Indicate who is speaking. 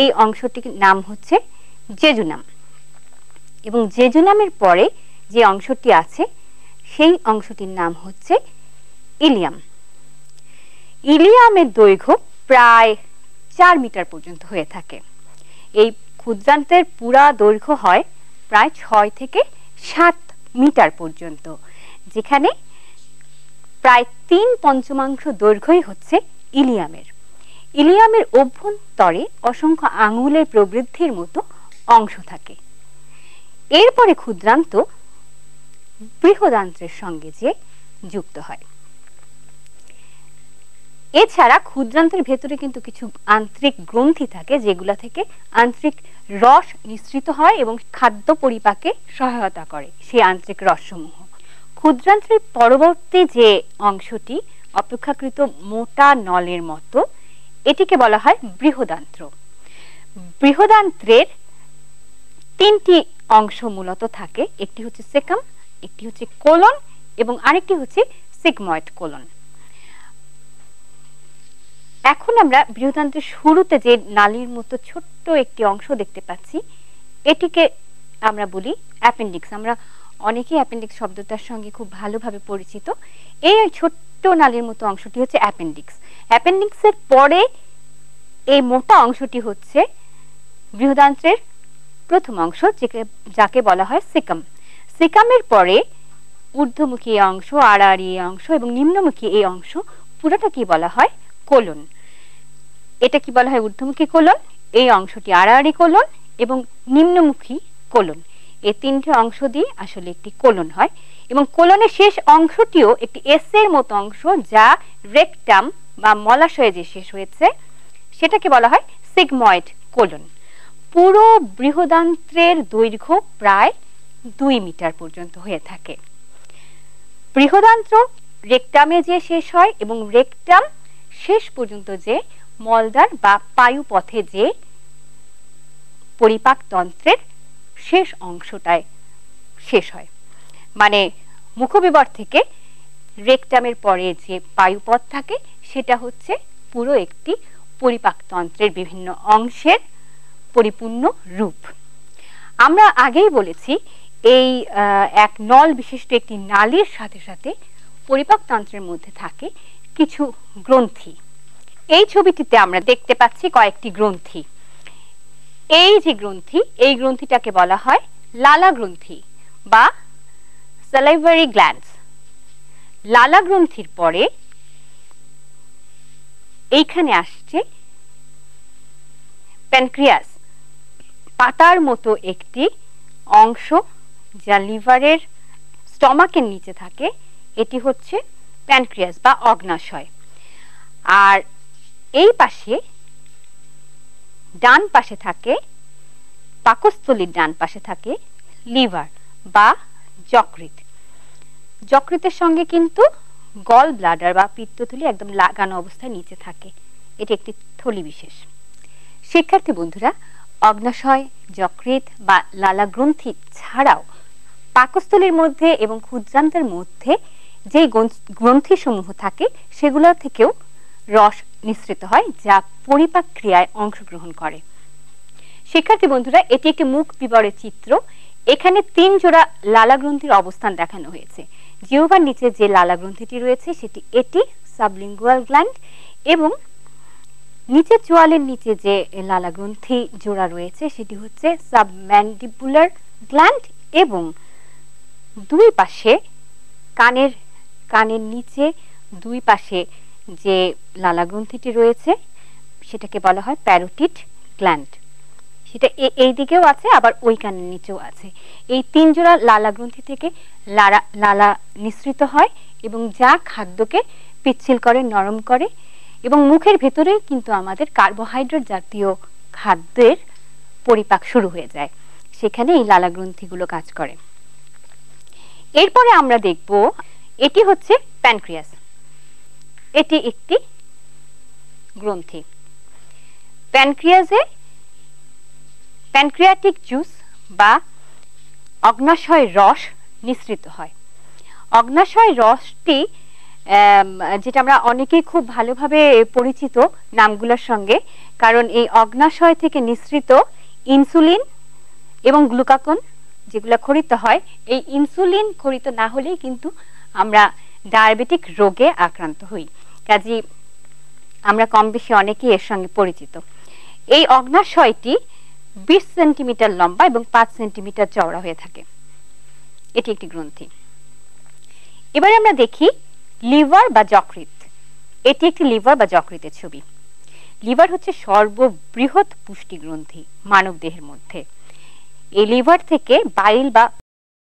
Speaker 1: এই অংশটির নাম হচ্ছে জেজুনাম এবং জেজুনামের পরে যে অংশটি আছে সেই অংশটির নাম হচ্ছে ইলিয়াম ইলিয়ামের দৈর্ঘ্য প্রায় চার মিটার পর্যন্ত হয়ে থাকে এই ক্ষুদ্রান্তের পুরা দৈর্ঘ্য হয় প্রায় ছয় থেকে সাত মিটার পর্যন্ত যেখানে প্রায় তিন পঞ্চমাংশ দৈর্ঘ্যই হচ্ছে ইলিয়ামের ইলিয়ামের অভ্যন্তরে অসংখ্য আঙুলের প্রবৃদ্ধির মতো অংশ থাকে এরপরে ক্ষুদ্রান্ত বৃহদান্ত্রের সঙ্গে যে যুক্ত হয় এছাড়া ক্ষুদ্রান্তের ভেতরে কিন্তু কিছু আন্তরিক গ্রন্থি থাকে যেগুলা থেকে আন্তরিক রস নিঃসৃত হয় এবং খাদ্য পরিপাকে সহায়তা করে সেই আন্তরিক রসসমূহ ক্ষুদ্রান্তের পরবর্তী যে অংশটি অপেক্ষাকৃত মোটা নলের মতো এটিকে বলা হয় বৃহদান্ত্র বৃহদান্ত্রের তিনটি অংশ মূলত থাকে একটি হচ্ছে সেকাম একটি হচ্ছে কোলন এবং আরেকটি হচ্ছে সিগময়েড কোলন এখন আমরা বৃহদান্ত্রের শুরুতে যে নালীর মতো ছোট্ট একটি অংশ দেখতে পাচ্ছি এটিকে আমরা বলি অ্যাপেন্ডিক্স আমরা অনেকেই অ্যাপেন্ডিক্স শব্দটার সঙ্গে খুব ভালোভাবে পরিচিত এই ছোট্ট নালীর মতো অংশটি হচ্ছে অ্যাপেন্ডিক্স অ্যাপেন্ডিক্সের পরে এই মোটা অংশটি হচ্ছে বৃহদান্ত্রের প্রথম অংশ যাকে বলা হয় সিকাম সিকামের পরে ঊর্ধ্বমুখী এই অংশ আড়াআড়ি এই অংশ এবং নিম্নমুখী এই অংশ পুরোটা কি বলা হয় কোলন এটা কি বলা হয় ঊর্ধ্বমুখী কোলন এই অংশটি আড়াআড়ি কোলন এবং নিম্নমুখী কোলন এই তিনটি অংশ দিয়ে আসলে একটি কোলন হয় এবং কোলনের শেষ অংশটিও একটি এস এর মতো অংশ যা রেকটাম বা মলাশয়ে যে শেষ হয়েছে সেটাকে বলা হয় সিগময়েড কোলন পুরো বৃহদান্ত্রের দৈর্ঘ্য প্রায় দুই মিটার পর্যন্ত হয়ে থাকে বৃহদান্ত্র রেকটামে যে শেষ হয় এবং রেকটাম শেষ পর্যন্ত যে মলদার বা পায়ুপথে যে পরিপাকতন্ত্রের শেষ অংশটায় শেষ হয় মানে মুখবিবর থেকে রেকটামের পরে যে পায়ুপথ থাকে সেটা হচ্ছে পুরো একটি পরিপাকতন্ত্রের বিভিন্ন অংশের পরিপূর্ণ রূপ আমরা আগেই বলেছি এই এক নল বিশিষ্ট একটি নালীর সাথে সাথে পরিপাকতন্ত্রের মধ্যে থাকে কিছু গ্রন্থি এই ছবিটিতে আমরা দেখতে পাচ্ছি কয়েকটি গ্রন্থি এই যে গ্রন্থি এই গ্রন্থিটাকে বলা হয় লালা গ্রন্থি বা সালাইভারি গ্ল্যান্ড লালা গ্রন্থির পরে এইখানে আসছে প্যানক্রিয়াস পাতার মতো একটি অংশ যা লিভারের স্টমাকের নিচে থাকে এটি হচ্ছে প্যানক্রিয়াস বা অগ্নাশয় আর এই পাশে ডান পাশে থাকে পাকস্থলীর ডান পাশে থাকে লিভার বা যকৃত যকৃতের সঙ্গে কিন্তু গল ব্লাডার বা পিত্তথলি একদম লাগানো অবস্থায় নিচে থাকে এটি একটি থলি বিশেষ শিক্ষার্থী বন্ধুরা অগ্নাশয় যকৃত বা লালা গ্রন্থি ছাড়াও পাকস্থলীর মধ্যে এবং ক্ষুদ্রান্তের মধ্যে যে গ্রন্থি সমূহ থাকে সেগুলো থেকেও রস নিঃসৃত হয় যা পরিপাক ক্রিয়ায় অংশগ্রহণ করে শিক্ষার্থী বন্ধুরা এটি একটি মুখ বিবরের চিত্র এখানে তিন জোড়া লালা গ্রন্থির অবস্থান দেখানো হয়েছে জিওভার নিচে যে লালা গ্রন্থিটি রয়েছে সেটি এটি সাবলিঙ্গুয়াল গ্ল্যান্ড এবং নিচে চোয়ালের নিচে যে লালা গ্রন্থি জোড়া রয়েছে সেটি হচ্ছে সাবম্যান্ডিবুলার গ্ল্যান্ড এবং দুই পাশে কানের কানের নিচে দুই পাশে যে লালা গ্রন্থিটি রয়েছে সেটাকে বলা হয় প্যারোটিট গ্ল্যান্ড সেটা এই দিকেও আছে আবার ওই কানের নিচেও আছে এই তিন জোড়া লালা গ্রন্থি থেকে লালা লালা নিঃসৃত হয় এবং যা খাদ্যকে পিচ্ছিল করে নরম করে এবং মুখের ভেতরে কিন্তু আমাদের কার্বোহাইড্রেট জাতীয় খাদ্যের পরিপাক শুরু হয়ে যায় সেখানে এই লালা গ্রন্থিগুলো কাজ করে এরপরে আমরা দেখব এটি হচ্ছে প্যানক্রিয়াস এটি একটি গ্রন্থি প্যানক্রিয়াসে প্যানক্রিয়াটিক জুস বা অগ্নাশয় রস নিঃসৃত হয় অগ্নাশয় রসটি যেটা আমরা অনেকেই খুব ভালোভাবে পরিচিত নামগুলোর সঙ্গে কারণ এই অগ্নাশয় থেকে নিঃসৃত ইনসুলিন এবং গ্লুকাকন যেগুলো খরিত হয় এই ইনসুলিন খরিত না হলেই কিন্তু আমরা ডায়াবেটিক রোগে আক্রান্ত হই কাজী আমরা কম বেশি অনেকেই এর সঙ্গে পরিচিত এই অগ্নাশয়টি বিশ সেন্টিমিটার লম্বা এবং পাঁচ সেন্টিমিটার চওড়া হয়ে থাকে এটি একটি গ্রন্থি এবারে আমরা দেখি লিভার বা যকৃত এটি একটি লিভার বা যকৃতের ছবি লিভার হচ্ছে সর্ববৃহৎ পুষ্টি গ্রন্থি মানব দেহের মধ্যে এই লিভার থেকে বাইল বা